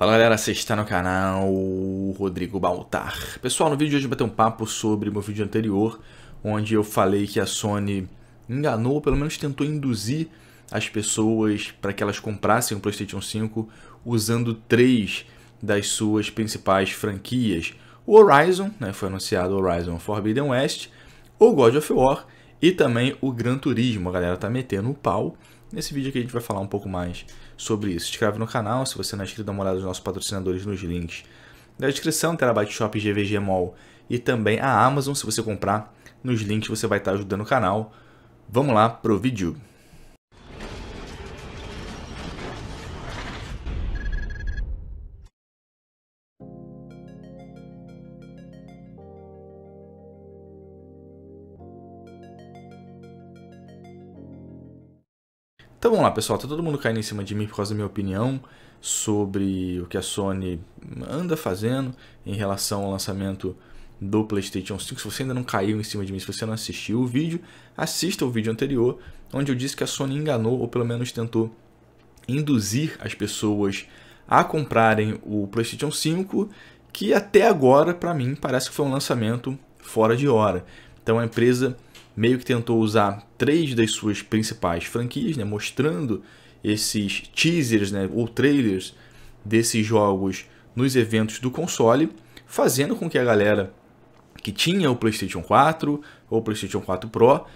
Fala galera, você está no canal Rodrigo Baltar. Pessoal, no vídeo de hoje eu vou bater um papo sobre meu vídeo anterior, onde eu falei que a Sony enganou, ou pelo menos tentou induzir as pessoas para que elas comprassem o PlayStation 5 usando três das suas principais franquias. O Horizon, né, foi anunciado Horizon Forbidden West, o God of War e também o Gran Turismo. A galera tá metendo o pau. Nesse vídeo aqui a gente vai falar um pouco mais sobre isso. Se inscreve no canal, se você não é inscrito, dá uma olhada nos nossos patrocinadores nos links da descrição, Terabyte Shop, GVG Mall e também a Amazon. Se você comprar nos links, você vai estar ajudando o canal. Vamos lá pro vídeo. Então vamos lá, pessoal. Tá todo mundo caindo em cima de mim por causa da minha opinião sobre o que a Sony anda fazendo em relação ao lançamento do PlayStation 5. Se você ainda não caiu em cima de mim, se você não assistiu o vídeo, assista o vídeo anterior, onde eu disse que a Sony enganou ou pelo menos tentou induzir as pessoas a comprarem o PlayStation 5, que até agora, para mim, parece que foi um lançamento fora de hora. Então a empresa meio que tentou usar três das suas principais franquias, né, mostrando esses teasers né, ou trailers desses jogos nos eventos do console, fazendo com que a galera que tinha o PlayStation 4 ou o PlayStation 4 Pro,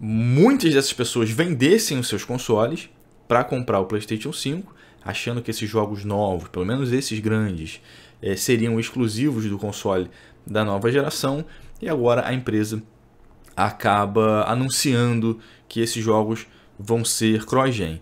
muitas dessas pessoas vendessem os seus consoles para comprar o PlayStation 5, achando que esses jogos novos, pelo menos esses grandes, eh, seriam exclusivos do console da nova geração, e agora a empresa acaba anunciando que esses jogos vão ser cross-gen.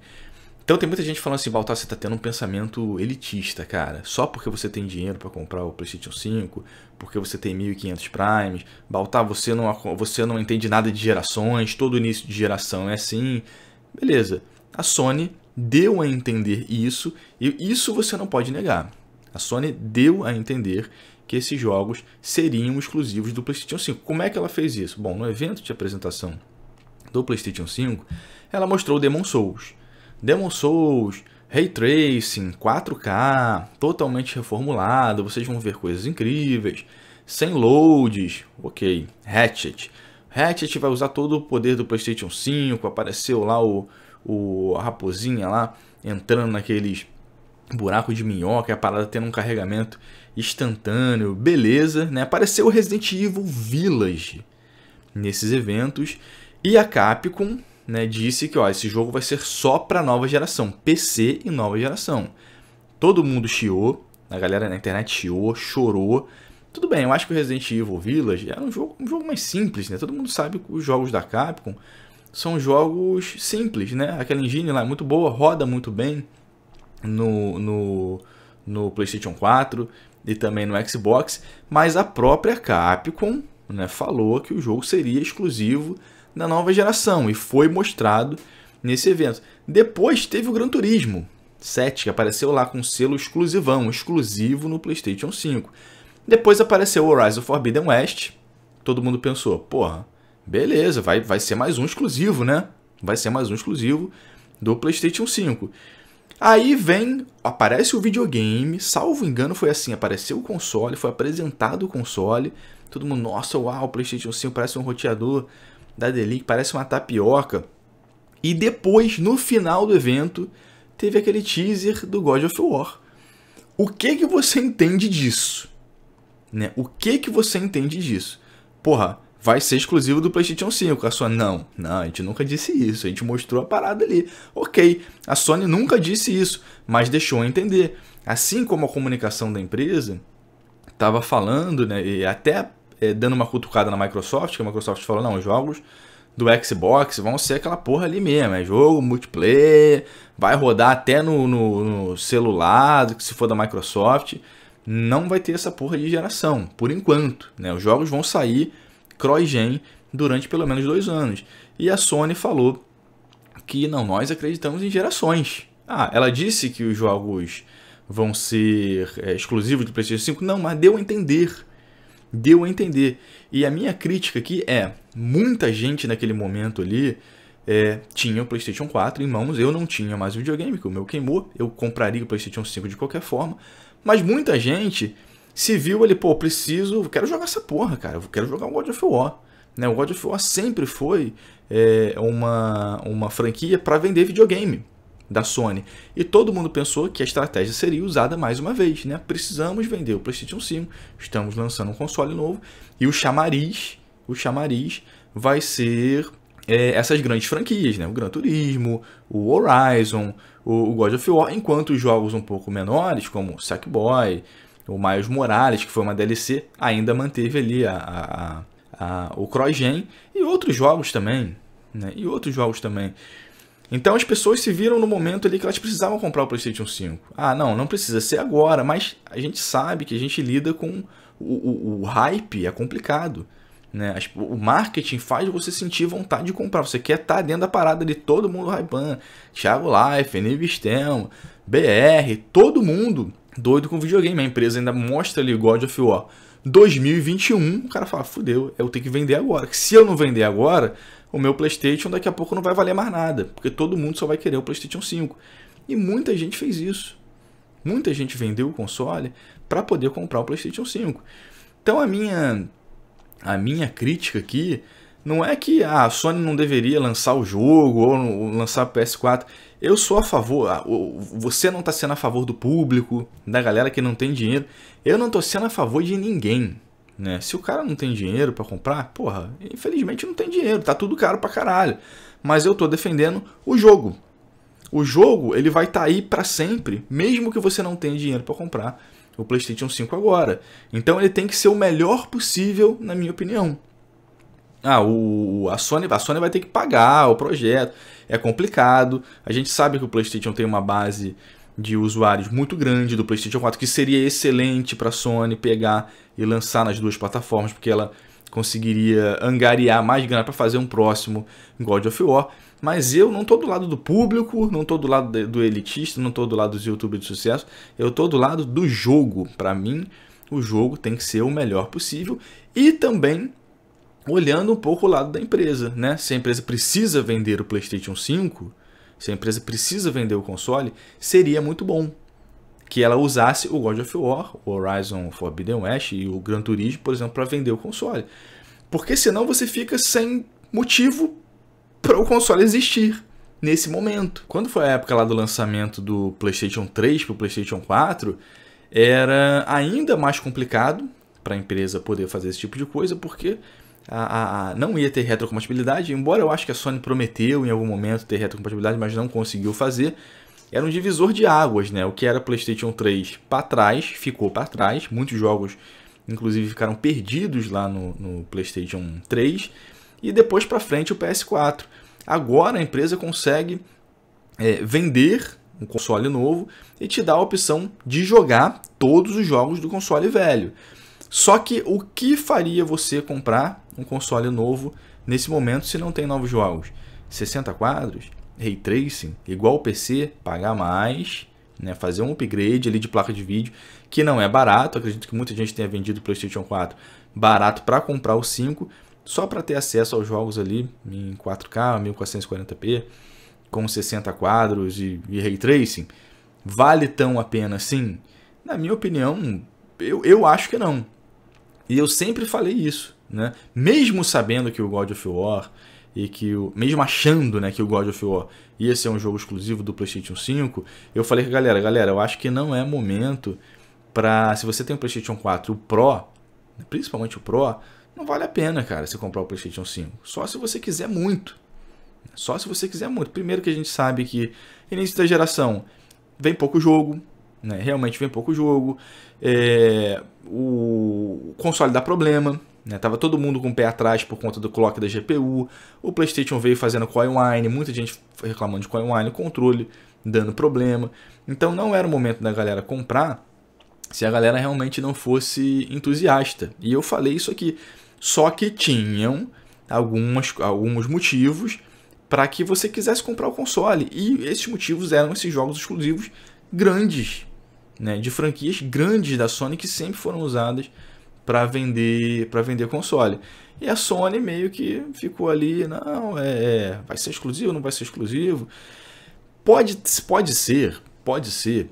Então tem muita gente falando assim, Baltar, você tá tendo um pensamento elitista, cara. Só porque você tem dinheiro para comprar o PlayStation 5, porque você tem 1500 primes, Baltar, você não você não entende nada de gerações, todo início de geração é assim. Beleza. A Sony deu a entender isso e isso você não pode negar. A Sony deu a entender que esses jogos seriam exclusivos do PlayStation 5. Como é que ela fez isso? Bom, no evento de apresentação do PlayStation 5, ela mostrou Demon Souls. Demon Souls, Ray Tracing, 4K, totalmente reformulado, vocês vão ver coisas incríveis, sem loads, ok, Hatchet. Hatchet vai usar todo o poder do PlayStation 5, apareceu lá o, o a raposinha lá, entrando naqueles buracos de minhoca, a parada tendo um carregamento instantâneo, beleza, né? Apareceu o Resident Evil Village nesses eventos e a Capcom, né, disse que, ó, esse jogo vai ser só para nova geração, PC e nova geração. Todo mundo chiou, a galera na internet chiou, chorou. Tudo bem, eu acho que o Resident Evil Village é um jogo, um jogo mais simples, né? Todo mundo sabe que os jogos da Capcom são jogos simples, né? Aquela engine lá é muito boa, roda muito bem no, no, no PlayStation 4 e também no Xbox, mas a própria Capcom né, falou que o jogo seria exclusivo da nova geração e foi mostrado nesse evento. Depois teve o Gran Turismo 7, que apareceu lá com selo exclusivão, exclusivo no PlayStation 5. Depois apareceu o Horizon Forbidden West. Todo mundo pensou, porra, beleza, vai, vai ser mais um exclusivo, né? Vai ser mais um exclusivo do PlayStation 5. Aí vem, aparece o videogame, salvo engano foi assim, apareceu o console, foi apresentado o console, todo mundo, nossa, uau, PlayStation 5 parece um roteador da Delic, parece uma tapioca. E depois, no final do evento, teve aquele teaser do God of War. O que que você entende disso? Né? O que que você entende disso? Porra, vai ser exclusivo do PlayStation 5. A Sony, não, não, a gente nunca disse isso. A gente mostrou a parada ali. Ok, a Sony nunca disse isso, mas deixou entender. Assim como a comunicação da empresa estava falando, né, e até é, dando uma cutucada na Microsoft, que a Microsoft falou: não, os jogos do Xbox vão ser aquela porra ali mesmo. É jogo multiplayer, vai rodar até no, no, no celular, se for da Microsoft. Não vai ter essa porra de geração, por enquanto. Né? Os jogos vão sair CROIGEN durante pelo menos dois anos. E a Sony falou que não, nós acreditamos em gerações. Ah, ela disse que os jogos vão ser é, exclusivos do PlayStation 5? Não, mas deu a entender. Deu a entender. E a minha crítica aqui é: muita gente naquele momento ali é, tinha o PlayStation 4 em mãos. Eu não tinha mais videogame, que o meu queimou. Eu compraria o PlayStation 5 de qualquer forma. Mas muita gente Civil, ele, pô, preciso, quero jogar essa porra, cara, eu quero jogar um God of War. Né? O God of War sempre foi é, uma, uma franquia para vender videogame da Sony. E todo mundo pensou que a estratégia seria usada mais uma vez, né? Precisamos vender o PlayStation 5, estamos lançando um console novo e o chamariz, o chamariz vai ser é, essas grandes franquias, né? O Gran Turismo, o Horizon, o, o God of War, enquanto os jogos um pouco menores, como Sackboy, o Miles Morales, que foi uma DLC, ainda manteve ali a, a, a, o CrossGen e outros jogos também, né? E outros jogos também. Então as pessoas se viram no momento ali que elas precisavam comprar o PlayStation 5. Ah, não, não precisa ser agora, mas a gente sabe que a gente lida com o, o, o hype, é complicado. Né? O marketing faz você sentir vontade de comprar. Você quer estar tá dentro da parada de todo mundo hypando. Thiago Life, Nivistem, BR, todo mundo doido com videogame. A empresa ainda mostra ali God of War 2021. O cara fala, fudeu, eu tenho que vender agora. Se eu não vender agora, o meu PlayStation daqui a pouco não vai valer mais nada, porque todo mundo só vai querer o PlayStation 5. E muita gente fez isso. Muita gente vendeu o console para poder comprar o PlayStation 5. Então a minha a minha crítica aqui não é que ah, a Sony não deveria lançar o jogo ou lançar o PS4. Eu sou a favor. Ah, você não está sendo a favor do público, da galera que não tem dinheiro. Eu não estou sendo a favor de ninguém. Né? Se o cara não tem dinheiro para comprar, porra, infelizmente não tem dinheiro, tá tudo caro pra caralho. Mas eu tô defendendo o jogo. O jogo, ele vai estar tá aí para sempre, mesmo que você não tenha dinheiro para comprar o PlayStation 5 agora. Então ele tem que ser o melhor possível, na minha opinião ah, o, a, Sony, a Sony vai ter que pagar o projeto, é complicado. A gente sabe que o PlayStation tem uma base de usuários muito grande do PlayStation 4, que seria excelente para a Sony pegar e lançar nas duas plataformas, porque ela conseguiria angariar mais grana para fazer um próximo God of War. Mas eu não estou do lado do público, não estou do lado do elitista, não estou do lado dos youtubers de sucesso, eu estou do lado do jogo. Para mim, o jogo tem que ser o melhor possível e também olhando um pouco o lado da empresa, né? Se a empresa precisa vender o PlayStation 5, se a empresa precisa vender o console, seria muito bom que ela usasse o God of War, o Horizon Forbidden West e o Gran Turismo, por exemplo, para vender o console. Porque senão você fica sem motivo para o console existir nesse momento. Quando foi a época lá do lançamento do PlayStation 3 para o PlayStation 4, era ainda mais complicado para a empresa poder fazer esse tipo de coisa, porque a, a, não ia ter retrocompatibilidade, embora eu acho que a Sony prometeu em algum momento ter retrocompatibilidade, mas não conseguiu fazer. Era um divisor de águas, né? O que era PlayStation 3 para trás, ficou para trás. Muitos jogos, inclusive, ficaram perdidos lá no, no PlayStation 3. E depois para frente o PS4. Agora a empresa consegue é, vender um console novo e te dá a opção de jogar todos os jogos do console velho. Só que o que faria você comprar um console novo nesse momento se não tem novos jogos. 60 quadros, ray tracing, igual o PC, pagar mais, né, fazer um upgrade ali de placa de vídeo, que não é barato, acredito que muita gente tenha vendido o PlayStation 4 barato para comprar o 5, só para ter acesso aos jogos ali em 4K, 1440p, com 60 quadros e, e ray tracing. Vale tão a pena assim? Na minha opinião, eu, eu acho que não. E eu sempre falei isso. Né? Mesmo sabendo que o God of War e que o, mesmo achando, né, que o God of War ia ser um jogo exclusivo do PlayStation 5, eu falei que galera, galera, eu acho que não é momento para se você tem o PlayStation 4, o Pro, principalmente o Pro, não vale a pena, cara, você comprar o PlayStation 5. Só se você quiser muito. Só se você quiser muito. Primeiro que a gente sabe que início da geração vem pouco jogo, né? Realmente vem pouco jogo. É, o console dá problema, né? Tava todo mundo com o pé atrás por conta do clock da GPU, o PlayStation veio fazendo coinwine, muita gente reclamando de coinwine, controle dando problema. Então não era o momento da galera comprar se a galera realmente não fosse entusiasta. E eu falei isso aqui. Só que tinham algumas, alguns motivos para que você quisesse comprar o console. E esses motivos eram esses jogos exclusivos grandes, né, de franquias grandes da Sony que sempre foram usadas para vender para vender console. E a Sony meio que ficou ali, não, é, é, vai ser exclusivo, não vai ser exclusivo. Pode, pode ser, pode ser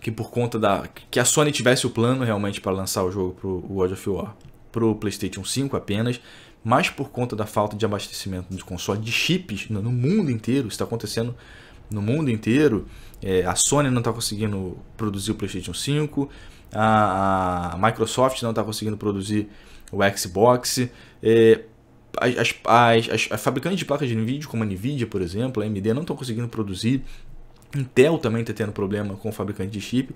que por conta da que a Sony tivesse o plano realmente para lançar o jogo pro World of War pro PlayStation 5 apenas, mas por conta da falta de abastecimento de console de chips no, no mundo inteiro, está acontecendo no mundo inteiro. É, a Sony não está conseguindo produzir o PlayStation 5 a, Microsoft não está conseguindo produzir o Xbox. É, as, as, as, as, fabricantes de placas de vídeo, como a Nvidia, por exemplo, a AMD, não estão conseguindo produzir. Intel também está tendo problema com o fabricante de chip.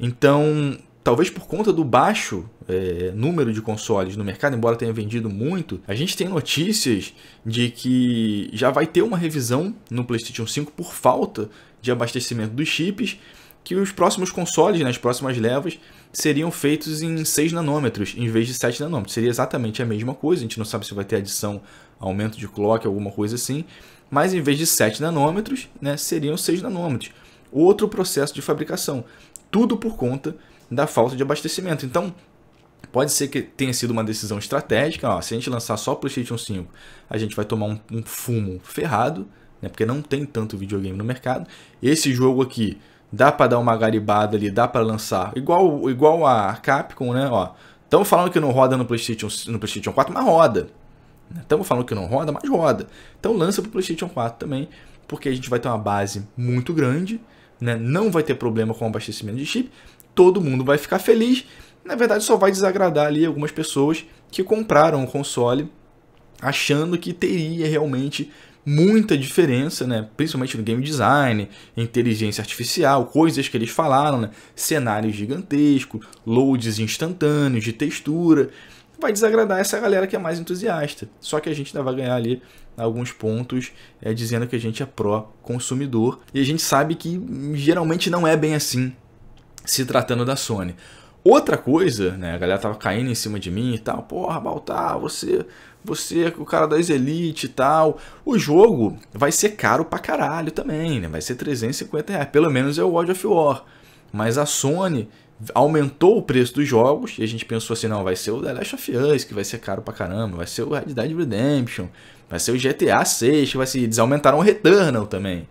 Então, talvez por conta do baixo é, número de consoles no mercado, embora tenha vendido muito, a gente tem notícias de que já vai ter uma revisão no PlayStation 5 por falta de abastecimento dos chips que os próximos consoles, nas né, próximas levas, seriam feitos em 6 nanômetros em vez de 7 nanômetros. Seria exatamente a mesma coisa, a gente não sabe se vai ter adição, aumento de clock, alguma coisa assim, mas em vez de 7 nanômetros, né, seriam 6 nanômetros. Outro processo de fabricação, tudo por conta da falta de abastecimento. Então, Pode ser que tenha sido uma decisão estratégica. Ó, se a gente lançar só o PlayStation 5, a gente vai tomar um, um fumo ferrado, né, porque não tem tanto videogame no mercado. Esse jogo aqui Dá para dar uma garibada ali, dá para lançar. Igual, igual a Capcom, né? Ó, estamos falando que não roda no PlayStation, no PlayStation 4, mas roda. Estamos falando que não roda, mas roda. Então lança para o PlayStation 4 também, porque a gente vai ter uma base muito grande, né? não vai ter problema com o abastecimento de chip, todo mundo vai ficar feliz. Na verdade, só vai desagradar ali algumas pessoas que compraram o console achando que teria realmente muita diferença, né? principalmente no game design, inteligência artificial, coisas que eles falaram, né? cenários gigantescos, loads instantâneos de textura. Vai desagradar essa galera que é mais entusiasta. Só que a gente ainda vai ganhar ali alguns pontos é, dizendo que a gente é pró-consumidor. E a gente sabe que geralmente não é bem assim se tratando da Sony. Outra coisa, né? A galera tava caindo em cima de mim e tal. Porra, Baltar, você, você é o cara das Elite e tal. O jogo vai ser caro pra caralho também, né? Vai ser 350 reais. Pelo menos é o World of War. Mas a Sony aumentou o preço dos jogos e a gente pensou assim, não, vai ser o The Last of Us, que vai ser caro pra caramba, vai ser o Red Dead Redemption, vai ser o GTA 6, vai ser... Eles aumentaram o Returnal também.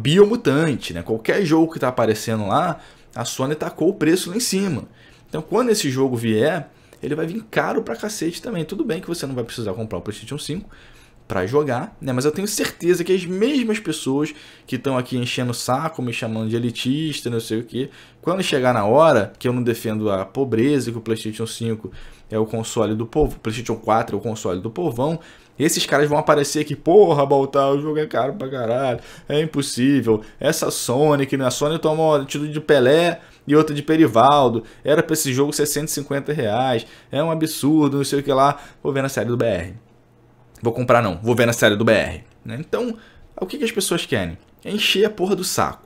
Biomutante, né? Qualquer jogo que tá aparecendo lá, a Sony tacou o preço lá em cima. Então, quando esse jogo vier, ele vai vir caro pra cacete também. Tudo bem que você não vai precisar comprar o PlayStation 5, para jogar, né? Mas eu tenho certeza que as mesmas pessoas que estão aqui enchendo o saco, me chamando de elitista, não sei o que, quando chegar na hora que eu não defendo a pobreza, que o PlayStation 5 é o console do povo, o PlayStation 4 é o console do povão, esses caras vão aparecer aqui, porra, Baltar, o jogo é caro pra caralho, é impossível, essa né? Sony, que na Sony tomou uma atitude de Pelé e outra de Perivaldo, era pra esse jogo ser 150 reais, é um absurdo, não sei o que lá, vou ver na série do BR. Vou comprar não, vou ver na série do BR. Né? Então, o que, que as pessoas querem? É encher a porra do saco.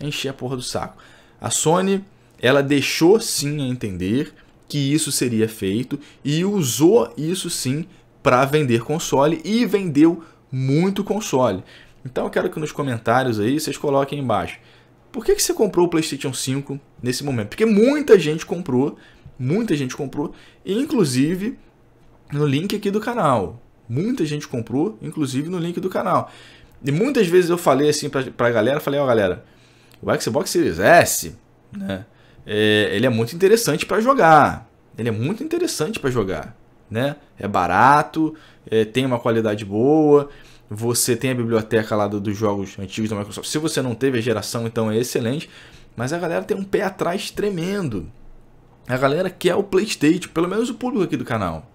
É encher a porra do saco. A Sony, ela deixou sim a entender que isso seria feito e usou isso sim para vender console e vendeu muito console. Então eu quero que nos comentários aí vocês coloquem embaixo. Por que, que você comprou o PlayStation 5 nesse momento? Porque muita gente comprou, muita gente comprou, inclusive no link aqui do canal. Muita gente comprou, inclusive no link do canal. E muitas vezes eu falei assim pra, pra galera, falei, ó oh, galera, o Xbox Series S, né, é, ele é muito interessante para jogar. Ele é muito interessante para jogar, né? É barato, é, tem uma qualidade boa, você tem a biblioteca lá do, dos jogos antigos da Microsoft. Se você não teve a geração, então é excelente. Mas a galera tem um pé atrás tremendo. A galera quer o PlayStation, pelo menos o público aqui do canal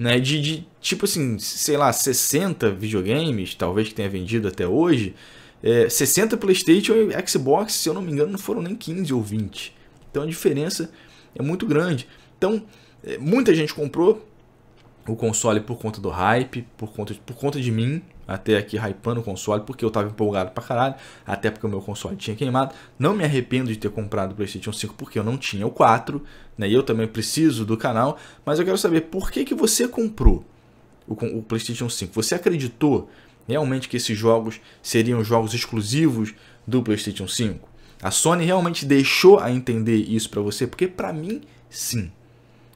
né? De, de, tipo assim, sei lá, 60 videogames, talvez que tenha vendido até hoje. É, 60 PlayStation e Xbox, se eu não me engano, não foram nem 15 ou 20. Então a diferença é muito grande. Então, é, muita gente comprou o console por conta do hype, por conta, por conta de mim, até aqui hypando o console, porque eu tava empolgado pra caralho, até porque o meu console tinha queimado. Não me arrependo de ter comprado o PlayStation 5 porque eu não tinha o 4, né? E eu também preciso do canal, mas eu quero saber por que, que você comprou o, o PlayStation 5? Você acreditou realmente que esses jogos seriam jogos exclusivos do PlayStation 5? A Sony realmente deixou a entender isso para você? Porque para mim, sim.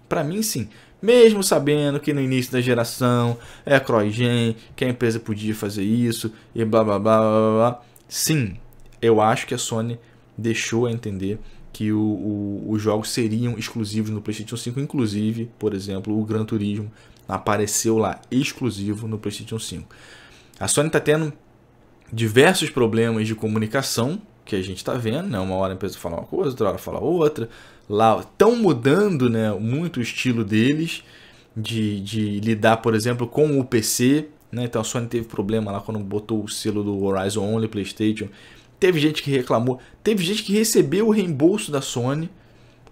Para mim, sim mesmo sabendo que no início da geração é a Croygen, que a empresa podia fazer isso e blá blá blá blá blá. Sim, eu acho que a Sony deixou a entender que o, o, os jogos seriam exclusivos no PlayStation 5, inclusive, por exemplo, o Gran Turismo apareceu lá exclusivo no PlayStation 5. A Sony está tendo diversos problemas de comunicação que a gente está vendo, né? Uma hora a empresa fala uma coisa, outra hora fala outra, lá estão mudando né, muito o estilo deles de, de lidar, por exemplo, com o PC. Né? Então a Sony teve problema lá quando botou o selo do Horizon Only PlayStation. Teve gente que reclamou, teve gente que recebeu o reembolso da Sony,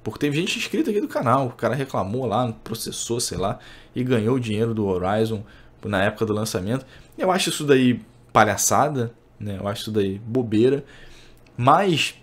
porque teve gente inscrita aqui do canal. O cara reclamou lá, processou, sei lá, e ganhou o dinheiro do Horizon na época do lançamento. Eu acho isso daí palhaçada, né? Eu acho isso daí bobeira. Mas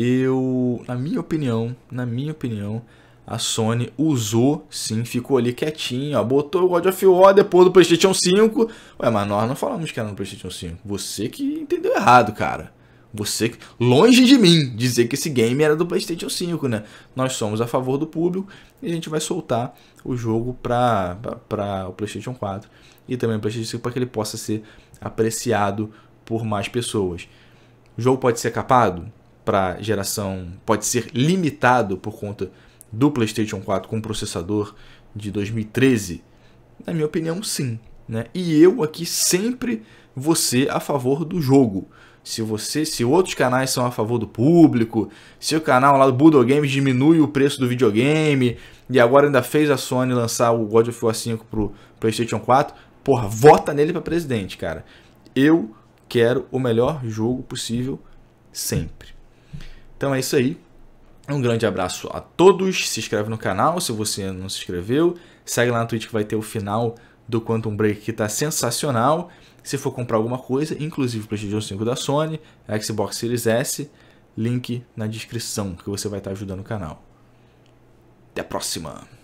eu, na minha opinião, na minha opinião, a Sony usou, sim, ficou ali quietinho, ó, botou o God of War depois do PlayStation 5. Ué, mas nós não falamos que era no PlayStation 5. Você que entendeu errado, cara. Você que... longe de mim dizer que esse game era do PlayStation 5, né? Nós somos a favor do público e a gente vai soltar o jogo para para o PlayStation 4 e também o PlayStation 5 para que ele possa ser apreciado por mais pessoas. O jogo pode ser capado? para geração pode ser limitado por conta do PlayStation 4 com processador de 2013? Na minha opinião, sim. Né? E eu aqui sempre você a favor do jogo. Se você, se outros canais são a favor do público, se o canal lá do Budo Games diminui o preço do videogame e agora ainda fez a Sony lançar o God of War 5 pro PlayStation 4, porra, vota nele para presidente, cara. Eu quero o melhor jogo possível sempre. Então é isso aí. Um grande abraço a todos. Se inscreve no canal se você não se inscreveu. Segue lá na Twitch que vai ter o final do Quantum Break que está sensacional. Se for comprar alguma coisa, inclusive o PlayStation 5 da Sony, Xbox Series S, link na descrição que você vai estar tá ajudando o canal. Até a próxima!